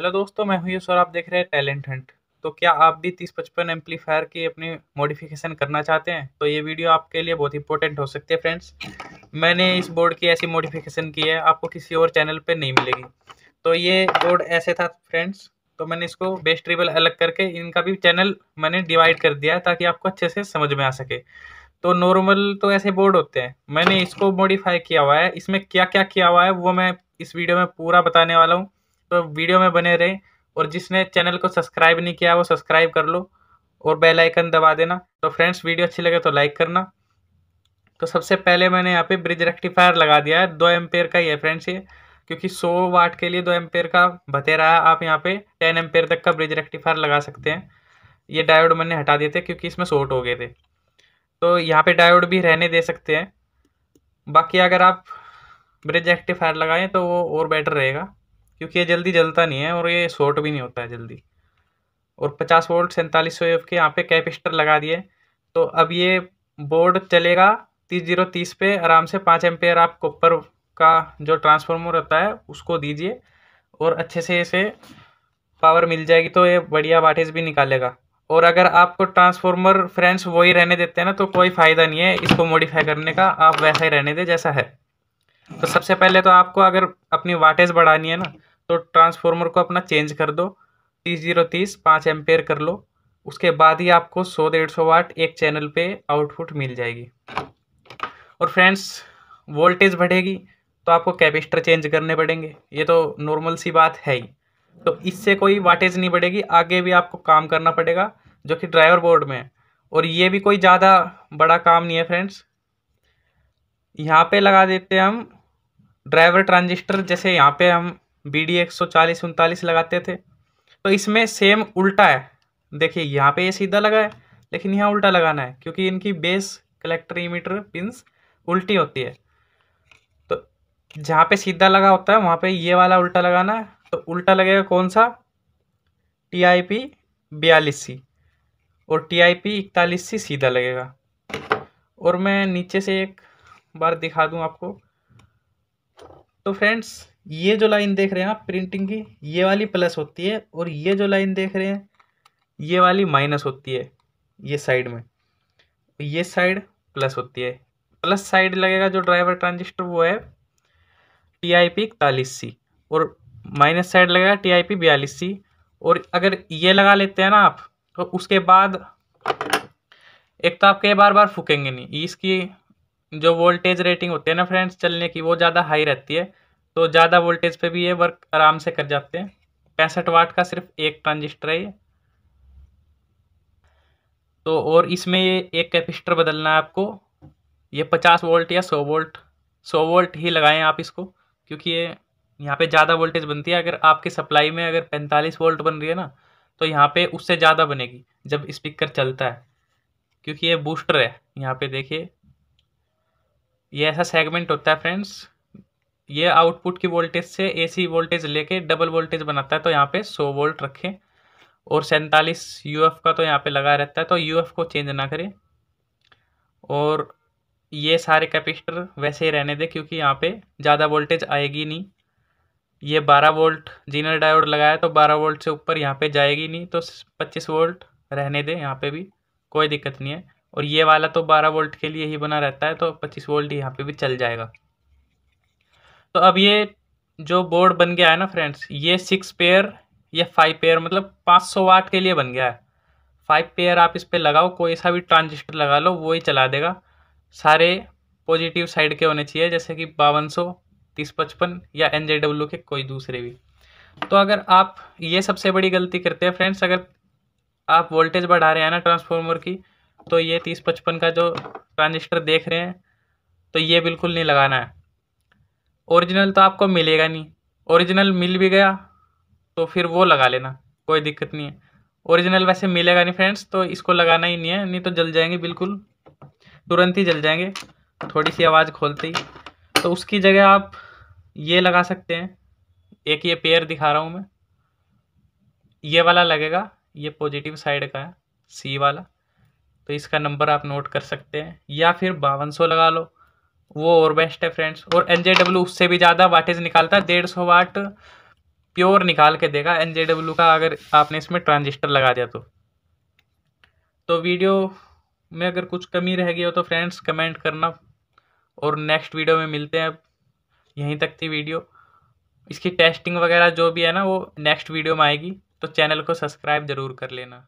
hello दोस्तों मैं हूँ सर आप देख रहे हैं टैलेंट हंट तो क्या आप भी तीस पचपन एम्पलीफायर की अपनी मॉडिफिकेशन करना चाहते हैं तो ये वीडियो आपके लिए बहुत इंपॉर्टेंट हो सकती है फ्रेंड्स मैंने इस बोर्ड की ऐसी मॉडिफिकेशन की है आपको किसी और चैनल पर नहीं मिलेगी तो ये बोर्ड ऐसे था फ्रेंड्स तो मैंने इसको बेस्ट ट्रिबल अलग करके इनका भी चैनल मैंने डिवाइड कर दिया है ताकि आपको अच्छे से समझ में आ सके तो नॉर्मल तो ऐसे बोर्ड होते हैं मैंने इसको मॉडिफाई किया हुआ है इसमें क्या क्या किया हुआ है वो मैं इस वीडियो में पूरा बताने वाला हूँ तो वीडियो में बने रहे और जिसने चैनल को सब्सक्राइब नहीं किया वो सब्सक्राइब कर लो और बेल आइकन दबा देना तो फ्रेंड्स वीडियो अच्छी लगे तो लाइक करना तो सबसे पहले मैंने यहाँ पे ब्रिज रेक्टिफायर लगा दिया है दो एम्पेयर का ही है फ्रेंड्स ये क्योंकि 100 वाट के लिए दो एम्पेयर का बतेरा है आप यहाँ पे 10 एम्पेयर तक का ब्रिज रेक्टिफायर लगा सकते हैं ये डायोड मैंने हटा दिए थे क्योंकि इसमें शॉर्ट हो गए थे तो यहाँ पे डायोड भी रहने दे सकते हैं बाकी अगर आप ब्रिज रेक्टिफायर लगाएं तो वो और बेटर रहेगा क्योंकि ये जल्दी जलता नहीं है और ये शॉर्ट भी नहीं होता है जल्दी और पचास वोल्ट सैंतालीस सौ एफ के यहाँ पे कैपेसिटर लगा दिए तो अब ये बोर्ड चलेगा तीस जीरो तीस पे आराम से पाँच एम्पेयर आप कॉपर का जो ट्रांसफार्मर होता है उसको दीजिए और अच्छे से इसे पावर मिल जाएगी तो ये बढ़िया वाटेज भी निकालेगा और अगर आपको ट्रांसफार्मर फ्रेंड्स वही रहने देते हैं ना तो कोई फ़ायदा नहीं है इसको मॉडिफाई करने का आप वैसा ही रहने दें जैसा है तो सबसे पहले तो आपको अगर अपनी वाटेज बढ़ानी है ना तो ट्रांसफॉर्मर को अपना चेंज कर दो तीस जीरो तीस पाँच एम्पेयर कर लो उसके बाद ही आपको सौ डेढ़ सौ वाट एक चैनल पे आउटपुट मिल जाएगी और फ्रेंड्स वोल्टेज बढ़ेगी तो आपको कैपेसिटर चेंज करने पड़ेंगे ये तो नॉर्मल सी बात है ही तो इससे कोई वाटेज नहीं बढ़ेगी आगे भी आपको काम करना पड़ेगा जो कि ड्राइवर बोर्ड में है और ये भी कोई ज़्यादा बड़ा काम नहीं है फ्रेंड्स यहाँ पे लगा देते हैं हम ड्राइवर ट्रांजिस्टर जैसे यहाँ पे हम बी डी एक सौ चालीस उनतालीस लगाते थे तो इसमें सेम उल्टा है देखिए यहाँ पे ये सीधा लगा है लेकिन यहाँ उल्टा लगाना है क्योंकि इनकी बेस कलेक्टर मीटर पिंस उल्टी होती है तो जहाँ पे सीधा लगा होता है वहाँ पे ये वाला उल्टा लगाना है तो उल्टा लगेगा कौन सा टी आई पी बयालीस सी और टी आई पी इकतालीस सी सीधा लगेगा और मैं नीचे से एक बार दिखा दूँ आपको तो फ्रेंड्स ये जो लाइन देख रहे हैं आप प्रिंटिंग की ये वाली प्लस होती है और ये जो लाइन देख रहे हैं ये वाली माइनस होती है ये साइड में ये साइड प्लस होती है प्लस साइड लगेगा जो ड्राइवर ट्रांजिस्टर वो है टी आई पी इकतालीस सी और माइनस साइड लगेगा टी आई पी बयालीस सी और अगर ये लगा लेते हैं ना आप तो उसके बाद एक तो आप कई बार बार फूकेंगे नहीं इसकी जो वोल्टेज रेटिंग होती है ना फ्रेंड्स चलने की वो ज़्यादा हाई रहती है तो ज़्यादा वोल्टेज पे भी ये वर्क आराम से कर जाते हैं पैंसठ वाट का सिर्फ एक ट्रांजिस्टर है ये तो और इसमें एक कैपेसिटर बदलना है आपको ये पचास वोल्ट या सौ वोल्ट सौ वोल्ट ही लगाएं आप इसको क्योंकि ये यहाँ पे ज़्यादा वोल्टेज बनती है अगर आपकी सप्लाई में अगर पैंतालीस वोल्ट बन रही है ना तो यहाँ पे उससे ज़्यादा बनेगी जब स्पीकर चलता है क्योंकि ये बूस्टर है यहाँ पे देखिए ये ऐसा सेगमेंट होता है फ्रेंड्स ये आउटपुट की वोल्टेज से एसी वोल्टेज लेके डबल वोल्टेज बनाता है तो यहाँ पे 100 वोल्ट रखें और सैंतालीस यूएफ का तो यहाँ पे लगा रहता है तो यूएफ को चेंज ना करें और ये सारे कैपेसिटर वैसे ही रहने दें क्योंकि यहाँ पे ज़्यादा वोल्टेज आएगी नहीं ये 12 वोल्ट जीनर डायोड लगाया तो 12 वोल्ट से ऊपर यहाँ पे जाएगी नहीं तो 25 वोल्ट रहने दें यहाँ पे भी कोई दिक्कत नहीं है और ये वाला तो 12 वोल्ट के लिए ही बना रहता है तो 25 वोल्ट यहाँ पे भी चल जाएगा तो अब ये जो बोर्ड बन गया है ना फ्रेंड्स ये सिक्स पेयर या फाइव पेयर मतलब 500 वाट के लिए बन गया है फाइव पेयर आप इस पर लगाओ कोई सा भी ट्रांजिस्टर लगा लो वो ही चला देगा सारे पॉजिटिव साइड के होने चाहिए जैसे कि बावन सौ तीस पचपन या एन के कोई दूसरे भी तो अगर आप ये सबसे बड़ी गलती करते हैं फ्रेंड्स अगर आप वोल्टेज बढ़ा रहे हैं ना ट्रांसफार्मर की तो ये तीस पचपन का जो ट्रांजिस्टर देख रहे हैं तो ये बिल्कुल नहीं लगाना है ओरिजिनल तो आपको मिलेगा नहीं ओरिजिनल मिल भी गया तो फिर वो लगा लेना कोई दिक्कत नहीं है ओरिजिनल वैसे मिलेगा नहीं फ्रेंड्स तो इसको लगाना ही नहीं है नहीं तो जल जाएंगे बिल्कुल तुरंत ही जल जाएंगे थोड़ी सी आवाज़ खोलते ही तो उसकी जगह आप ये लगा सकते हैं एक ये पेयर दिखा रहा हूँ मैं ये वाला लगेगा ये पॉजिटिव साइड का है सी वाला तो इसका नंबर आप नोट कर सकते हैं या फिर बावन लगा लो वो और बेस्ट है फ्रेंड्स और एन जे डब्ल्यू उससे भी ज़्यादा वाटेज निकालता है डेढ़ सौ वाट प्योर निकाल के देगा एन जे डब्ल्यू का अगर आपने इसमें ट्रांजिस्टर लगा दिया तो तो वीडियो में अगर कुछ कमी रह गई हो तो फ्रेंड्स कमेंट करना और नेक्स्ट वीडियो में मिलते हैं यहीं तक थी वीडियो इसकी टेस्टिंग वगैरह जो भी है ना वो नेक्स्ट वीडियो में आएगी तो चैनल को सब्सक्राइब ज़रूर कर लेना